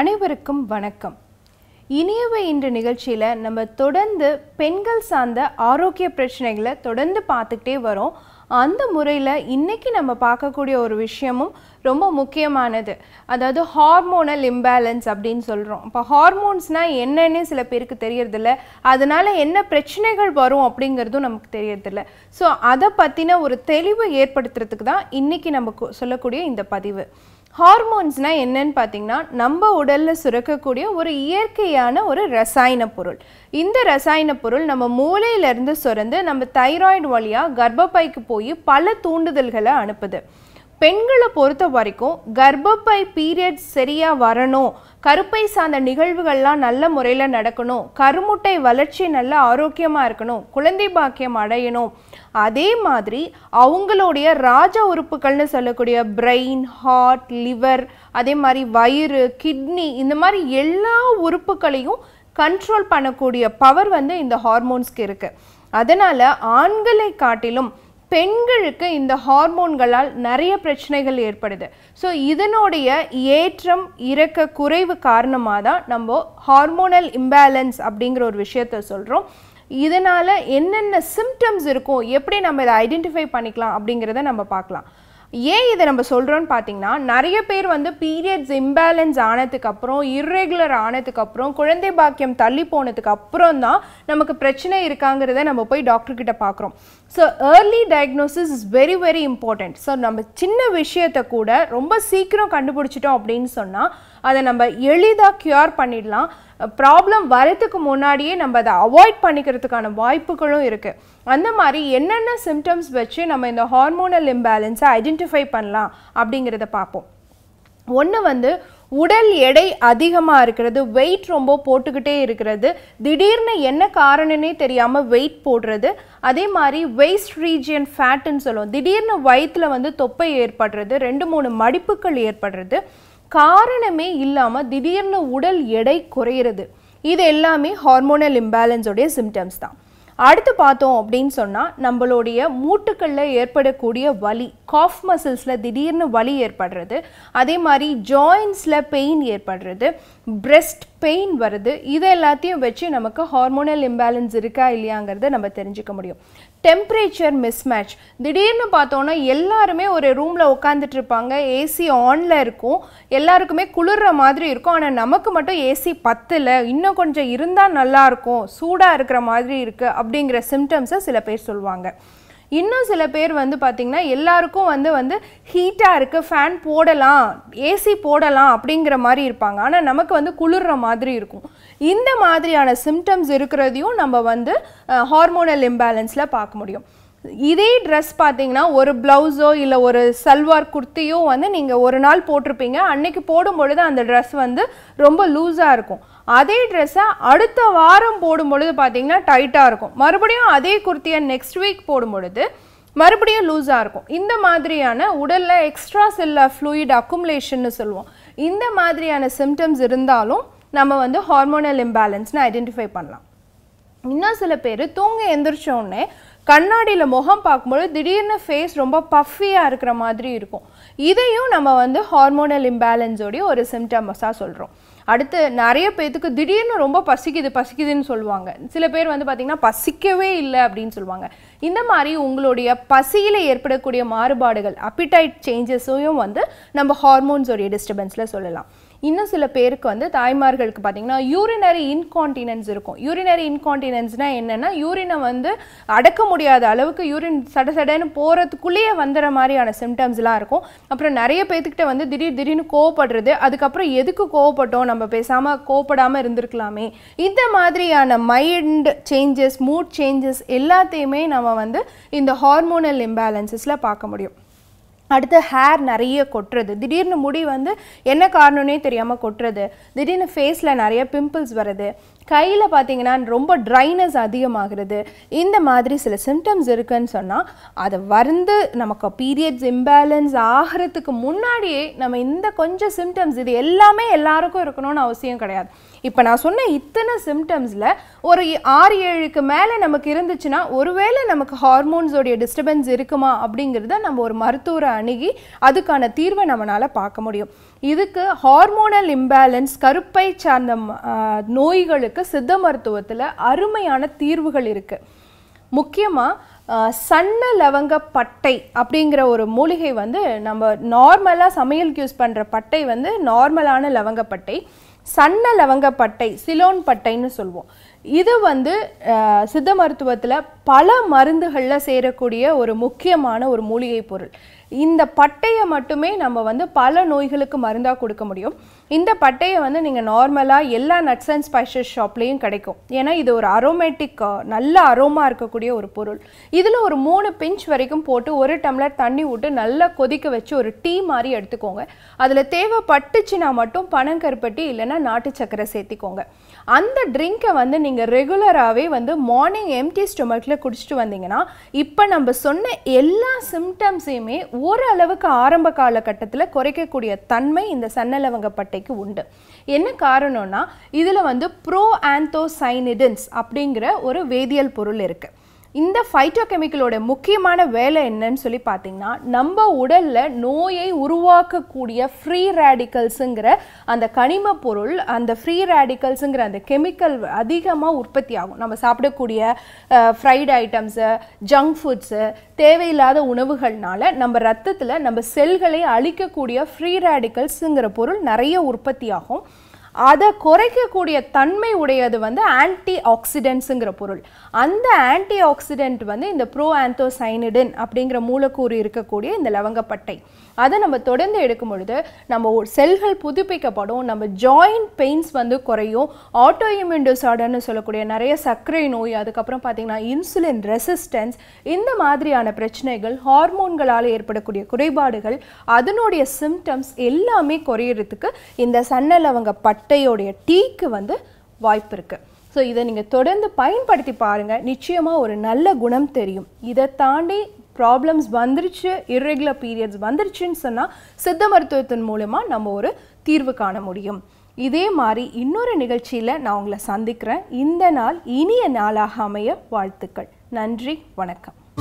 அனைவருக்கும் வணக்கம் இனியவை இன்று நிகழ்ச்சியில் நம்ம தொடர்ந்து பெண்கள் சார்ந்த ஆரோக்கிய பிரச்சனைகளை தொடர்ந்து பார்த்துக்கிட்டே வரோம் அந்த முறையில் இன்றைக்கி நம்ம பார்க்கக்கூடிய ஒரு விஷயமும் ரொம்ப முக்கியமானது அதாவது ஹார்மோனல் இம்பேலன்ஸ் அப்படின்னு சொல்கிறோம் இப்போ ஹார்மோன்ஸ்னால் என்னன்னு சில பேருக்கு தெரியறதில்ல அதனால் என்ன பிரச்சனைகள் வரும் அப்படிங்கிறதும் நமக்கு தெரியறதில்ல ஸோ அதை பற்றின ஒரு தெளிவு ஏற்படுத்துறதுக்கு தான் இன்றைக்கி நம்ம சொல்லக்கூடிய இந்த பதிவு ஹார்மோன்ஸ்னால் என்னன்னு பார்த்தீங்கன்னா நம்ம உடலில் சுரக்கக்கூடிய ஒரு இயற்கையான ஒரு ரசாயன பொருள் இந்த ரசாயன பொருள் நம்ம மூளையிலேருந்து சுரந்து நம்ம தைராய்டு வழியாக கர்ப்பப்பைக்கு போய் பல தூண்டுதல்களை அனுப்புது பெண்களை பொறுத்த வரைக்கும் கர்ப்பப்பை பீரியட்ஸ் சரியாக வரணும் கருப்பை சார்ந்த நிகழ்வுகள்லாம் நல்ல முறையில் நடக்கணும் கருமுட்டை வளர்ச்சி நல்ல ஆரோக்கியமாக இருக்கணும் குழந்தை பாக்கியம் அடையணும் அதே மாதிரி அவங்களுடைய ராஜ உறுப்புகள்னு சொல்லக்கூடிய பிரெயின் ஹார்ட் லிவர் அதே மாதிரி வயிறு கிட்னி இந்த மாதிரி எல்லா உறுப்புகளையும் கண்ட்ரோல் பண்ணக்கூடிய பவர் வந்து இந்த ஹார்மோன்ஸ்க்கு இருக்குது அதனால் ஆண்களை காட்டிலும் பெண்களுக்கு இந்த ஹார்மோன்களால் நிறைய பிரச்சனைகள் ஏற்படுது ஸோ இதனுடைய ஏற்றம் இறக்க குறைவு காரணமாக தான் நம்ம ஹார்மோனல் இம்பேலன்ஸ் அப்படிங்கிற ஒரு விஷயத்த சொல்கிறோம் இதனால் என்னென்ன சிம்டம்ஸ் இருக்கும் எப்படி நம்ம இதை ஐடென்டிஃபை பண்ணிக்கலாம் அப்படிங்கிறத நம்ம பார்க்கலாம் ஏன் இதை நம்ம சொல்கிறோன்னு பார்த்தீங்கன்னா நிறைய பேர் வந்து பீரியட்ஸ் இம்பேலன்ஸ் ஆனதுக்கப்புறம் இர்ரெகுலர் ஆனதுக்கப்புறம் குழந்தை பாக்கியம் தள்ளி போனதுக்கு அப்புறம் தான் நமக்கு பிரச்சனை இருக்காங்கிறத நம்ம போய் டாக்டர்கிட்ட பார்க்குறோம் so early diagnosis is very very important so நம்ம சின்ன விஷயத்தை கூட ரொம்ப சீக்கிரம் கண்டுபிடிச்சிட்டோம் அப்படின்னு சொன்னால் அதை நம்ம எளிதாக க்யூர் பண்ணிடலாம் ப்ராப்ளம் வரதுக்கு முன்னாடியே நம்ம அதை அவாய்ட் பண்ணிக்கிறதுக்கான வாய்ப்புகளும் இருக்குது அந்த மாதிரி என்னென்ன சிம்டம்ஸ் வச்சு நம்ம இந்த ஹார்மோனல் இம்பேலன்ஸை ஐடென்டி ஐடென்டிஃபை பண்ணலாம் அப்படிங்கிறத பார்ப்போம் ஒன்று வந்து உடல் எடை அதிகமாக இருக்கிறது வெயிட் ரொம்ப போட்டுக்கிட்டே இருக்கிறது திடீர்னு என்ன காரணம்னே தெரியாமல் வெயிட் போடுறது அதே மாதிரி வெயிஸ்ட் ரீஜியன் ஃபேட்டுன்னு சொல்லுவோம் திடீர்னு வயிற்றில் வந்து தொப்பை ஏற்படுறது ரெண்டு மூணு மடிப்புகள் ஏற்படுறது காரணமே இல்லாமல் திடீர்னு உடல் எடை குறையிறது இது எல்லாமே ஹார்மோனல் இம்பேலன்ஸோடைய சிம்டம்ஸ் தான் அடுத்து பார்த்தோம் அப்படின்னு சொன்னால் நம்மளுடைய மூட்டுக்களில் ஏற்படக்கூடிய வலி காஃப் மசில்ஸில் திடீர்னு வலி ஏற்படுறது அதே மாதிரி ஜாயின்ஸில் பெயின் ஏற்படுறது பிரெஸ்ட் பெயின் வருது இது எல்லாத்தையும் வச்சு நமக்கு ஹார்மோனல் இம்பேலன்ஸ் இருக்கா இல்லையாங்கிறத நம்ம தெரிஞ்சுக்க முடியும் டெம்பரேச்சர் மிஸ்மேட்ச் திடீர்னு பார்த்தோன்னா எல்லாருமே ஒரு ரூமில் உட்காந்துட்டு இருப்பாங்க ஏசி ஆனில் இருக்கும் எல்லாருக்குமே குளிர்ற மாதிரி இருக்கும் ஆனால் நமக்கு மட்டும் ஏசி பத்தில் இன்னும் கொஞ்சம் இருந்தால் நல்லாயிருக்கும் சூடாக இருக்கிற மாதிரி இருக்குது அப்படிங்கிற சிம்டம்ஸை சில பேர் சொல்லுவாங்க இன்னும் சில பேர் வந்து பார்த்திங்கன்னா எல்லாருக்கும் வந்து வந்து ஹீட்டாக இருக்குது ஃபேன் போடலாம் ஏசி போடலாம் அப்படிங்கிற மாதிரி இருப்பாங்க ஆனால் நமக்கு வந்து குளிர்ற மாதிரி இருக்கும் இந்த மாதிரியான சிம்டம்ஸ் இருக்கிறதையும் நம்ம வந்து ஹார்மோனல் இம்பேலன்ஸில் பார்க்க முடியும் இதே ட்ரெஸ் பார்த்தீங்கன்னா ஒரு ப்ளவுஸோ இல்லை ஒரு சல்வார் குர்த்தியோ வந்து நீங்கள் ஒரு நாள் போட்டிருப்பீங்க அன்னைக்கு போடும்பொழுது அந்த ட்ரெஸ் வந்து ரொம்ப லூஸாக இருக்கும் அதே ட்ரெஸ்ஸை அடுத்த வாரம் போடும் பொழுது பார்த்தீங்கன்னா டைட்டாக இருக்கும் மறுபடியும் அதே குர்த்தியை நெக்ஸ்ட் வீக் போடும் பொழுது மறுபடியும் லூஸாக இருக்கும் இந்த மாதிரியான உடலில் எக்ஸ்ட்ரா செல்ல ஃப்ளூயிட் அக்குமுலேஷன்னு சொல்லுவோம் இந்த மாதிரியான சிம்டம்ஸ் இருந்தாலும் நம்ம வந்து ஹார்மோனல் இம்பேலன்ஸ்னு ஐடென்டிஃபை பண்ணலாம் இன்னும் சில பேர் தூங்க எந்திரிச்சோடனே கண்ணாடியில் முகம் பார்க்கும்போது திடீர்னு ஃபேஸ் ரொம்ப பஃபியாக இருக்கிற மாதிரி இருக்கும் இதையும் நம்ம வந்து ஹார்மோனல் இம்பேலன்ஸோடைய ஒரு சிம்டம்ஸாக சொல்கிறோம் அடுத்து நிறைய பேர்த்துக்கு திடீர்னு ரொம்ப பசிக்குது பசிக்குதுன்னு சொல்லுவாங்க சில பேர் வந்து பார்த்திங்கன்னா பசிக்கவே இல்லை அப்படின்னு சொல்லுவாங்க இந்த மாதிரி உங்களுடைய பசியில் ஏற்படக்கூடிய மாறுபாடுகள் அப்பிடைட் சேஞ்சஸையும் வந்து நம்ம ஹார்மோன்ஸோடைய டிஸ்டர்பன்ஸில் சொல்லலாம் இன்னும் சில பேருக்கு வந்து தாய்மார்களுக்கு பார்த்தீங்கன்னா யூரினரி இன்கான்டினன்ஸ் இருக்கும் யூரினரி இன்கான்டினன்ஸ்னால் என்னென்னா யூரினை வந்து அடக்க முடியாத அளவுக்கு யூரின் சட சடன்னு போகிறதுக்குள்ளேயே வந்துடுற மாதிரியான சிம்டம்ஸ்லாம் இருக்கும் அப்புறம் நிறைய பேர்த்துக்கிட்ட வந்து திடீர் திடீர்னு கோவப்படுறது அதுக்கப்புறம் எதுக்கு கோவப்பட்டோம் நம்ம பேசாமல் கோவப்படாமல் இருந்திருக்கலாமே இந்த மாதிரியான மைண்ட் சேஞ்சஸ் மூட் சேஞ்சஸ் எல்லாத்தையுமே நம்ம வந்து இந்த ஹார்மோனல் இம்பேலன்சஸில் பார்க்க முடியும் அடுத்து ஹேர் நிறைய கொட்டுறது திடீர்னு முடி வந்து என்ன காரணம்னே தெரியாமல் கொட்டுறது திடீர்னு ஃபேஸில் நிறைய பிம்பிள்ஸ் வருது கையில் பார்த்தீங்கன்னா ரொம்ப ட்ரைனஸ் அதிகமாகிறது இந்த மாதிரி சில சிம்டம்ஸ் இருக்குன்னு சொன்னால் அதை வந்து நமக்கு பீரியட்ஸ் இம்பேலன்ஸ் ஆகிறதுக்கு முன்னாடியே நம்ம இந்த கொஞ்சம் சிம்டம்ஸ் இது எல்லாமே எல்லாருக்கும் இருக்கணும்னு அவசியம் கிடையாது இப்போ நான் சொன்ன இத்தனை சிம்டம்ஸில் ஒரு ஆறு ஏழுக்கு மேலே நமக்கு இருந்துச்சுன்னா ஒருவேளை நமக்கு ஹார்மோன்ஸோடைய டிஸ்டர்பன்ஸ் இருக்குமா அப்படிங்கிறத நம்ம ஒரு மருத்துவரை அணுகி அதுக்கான தீர்வை நம்மளால் பார்க்க முடியும் இதுக்கு ஹார்மோனல் இம்பேலன்ஸ் கருப்பை சார்ந்த நோய்களுக்கு பிரச்சனைகளுக்கு சித்த மருத்துவத்தில் அருமையான தீர்வுகள் இருக்குது முக்கியமாக சன்ன லவங்க பட்டை அப்படிங்கிற ஒரு மூலிகை வந்து நம்ம நார்மலாக சமையலுக்கு யூஸ் பண்ணுற பட்டை வந்து நார்மலான லவங்கப்பட்டை சன்ன லவங்கப்பட்டை சிலோன் பட்டைன்னு சொல்லுவோம் இது வந்து சித்த மருத்துவத்தில் பல மருந்துகளில் சேரக்கூடிய ஒரு முக்கியமான ஒரு மூலிகை பொருள் இந்த பட்டையை மட்டுமே நம்ம வந்து பல நோய்களுக்கு மருந்தாக கொடுக்க முடியும் இந்த பட்டையை வந்து நீங்கள் நார்மலாக எல்லா நட்ஸ் அண்ட் ஸ்பைசஸ் ஷாப்லேயும் கிடைக்கும் ஏன்னா இது ஒரு அரோமேட்டிக் நல்ல அரோமா இருக்கக்கூடிய ஒரு பொருள் இதில் ஒரு மூணு பிஞ்ச் வரைக்கும் போட்டு ஒரு டம்ளர் தண்ணி விட்டு நல்லா கொதிக்க வச்சு ஒரு டீ மாதிரி எடுத்துக்கோங்க அதில் தேவைப்பட்டுச்சுன்னா மட்டும் பனங்கருப்பட்டி இல்லைன்னா நாட்டு சக்கரை சேர்த்திக்கோங்க அந்த ட்ரிங்கை வந்து நீங்கள் ரெகுலராகவே வந்து மார்னிங் எம்டி ஸ்டொமக்கில் குடிச்சிட்டு வந்தீங்கன்னா இப்போ நம்ம சொன்ன எல்லா சிம்டம்ஸையுமே ஓரளவுக்கு ஆரம்ப காலகட்டத்தில் குறைக்கக்கூடிய தன்மை இந்த சன்னலவங்கப்பட்டைக்கு உண்டு என்ன காரணம்னா இதில் வந்து ப்ரோ ஆந்தோசைனிடன்ஸ் அப்படிங்கிற ஒரு வேதியியல் பொருள் இருக்குது இந்த ஃபைட்டோகெமிக்கலோட முக்கியமான வேலை என்னன்னு சொல்லி பார்த்தீங்கன்னா நம்ம உடலில் நோயை உருவாக்கக்கூடிய ஃப்ரீ ரேடிக்கல்ஸுங்கிற அந்த கனிம பொருள் அந்த ஃப்ரீ ரேடிக்கல்ஸுங்கிற அந்த கெமிக்கல் அதிகமாக உற்பத்தி ஆகும் நம்ம சாப்பிடக்கூடிய ஃப்ரைட் ஐட்டம்ஸு ஜங்க் ஃபுட்ஸு தேவையில்லாத உணவுகள்னால நம்ம ரத்தத்தில் நம்ம செல்களை அழிக்கக்கூடிய ஃப்ரீ ரேடிக்கல்ஸுங்கிற பொருள் நிறைய உற்பத்தி ஆகும் அதை குறைக்கக்கூடிய தன்மை உடையது வந்து ஆன்டி ஆக்சிடென்ட்ஸுங்கிற பொருள் அந்த ஆன்டி ஆக்சிடென்ட் வந்து இந்த ப்ரோ ஆந்தோசைனிடின் அப்படிங்கிற மூலக்கூறு இருக்கக்கூடிய இந்த லவங்கப்பட்டை அதை நம்ம தொடர்ந்து எடுக்கும் பொழுது நம்ம செல்கள் புதுப்பிக்கப்படும் நம்ம ஜாயிண்ட் பெயின்ஸ் வந்து குறையும் ஆட்டோ இம்யூன் டிசார்டர்னு சொல்லக்கூடிய நிறைய சர்க்கரை நோய் அதுக்கப்புறம் பார்த்திங்கன்னா இன்சுலின் ரெசிஸ்டன்ஸ் இந்த மாதிரியான பிரச்சனைகள் ஹார்மோன்களால் ஏற்படக்கூடிய குறைபாடுகள் அதனுடைய சிம்டம்ஸ் எல்லாமே குறையிறதுக்கு இந்த சன்னலவங்க பட்டை அட்டையோடைய டீக்கு வந்து வாய்ப்பு இருக்குது ஸோ இதை நீங்கள் தொடர்ந்து பயன்படுத்தி பாருங்கள் நிச்சயமாக ஒரு நல்ல குணம் தெரியும் இதை தாண்டி ப்ராப்ளம்ஸ் வந்துருச்சு இர்ரெகுலர் பீரியட்ஸ் வந்துருச்சுன்னு சொன்னால் சித்த மருத்துவத்தின் மூலமாக நம்ம ஒரு தீர்வு காண முடியும் இதே மாதிரி இன்னொரு நிகழ்ச்சியில் நான் உங்களை சந்திக்கிறேன் இந்த நாள் இனிய நாளாக அமைய வாழ்த்துக்கள் நன்றி வணக்கம்